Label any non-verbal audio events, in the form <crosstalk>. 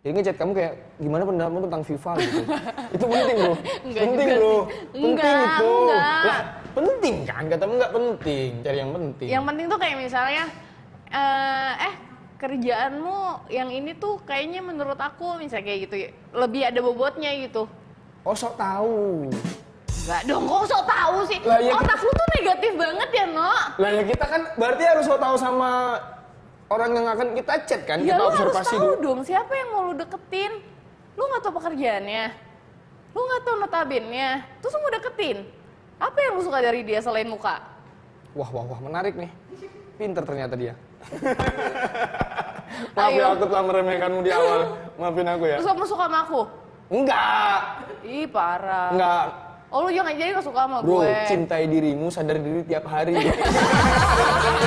Jadi ya ngechat kamu kayak gimana pendapatmu tentang FIFA gitu. <laughs> itu penting bro. Enggak penting loh, bro. enggak, Penting enggak, itu. Enggak. Lah, penting kan katamu nggak penting. Cari yang penting. Yang penting tuh kayak misalnya uh, eh kerjaanmu yang ini tuh kayaknya menurut aku misalnya kayak gitu lebih ada bobotnya gitu. Oh sok tahu. Enggak dong, kok sok tahu sih? Lah, ya Otak kita... tuh negatif banget ya, No. Lah ya kita kan berarti harus sok tahu sama orang yang akan kita chat kan, ya, kita lu harus tahu dulu. dong siapa yang mau lu deketin. Lu nggak tahu pekerjaannya, lu nggak tahu notabennya, terus lu mau deketin. Apa yang lu suka dari dia selain muka? Wah, wah, wah, menarik nih. Pinter ternyata dia. <laughs> Maaf ya aku telah meremehkanmu di awal. Maafin aku ya. Terus kamu suka sama aku? Enggak. Ih, parah. Enggak. Oh lu jangan jadi gak suka sama Bro, gue. Bro, cintai dirimu, sadar diri tiap hari. <laughs>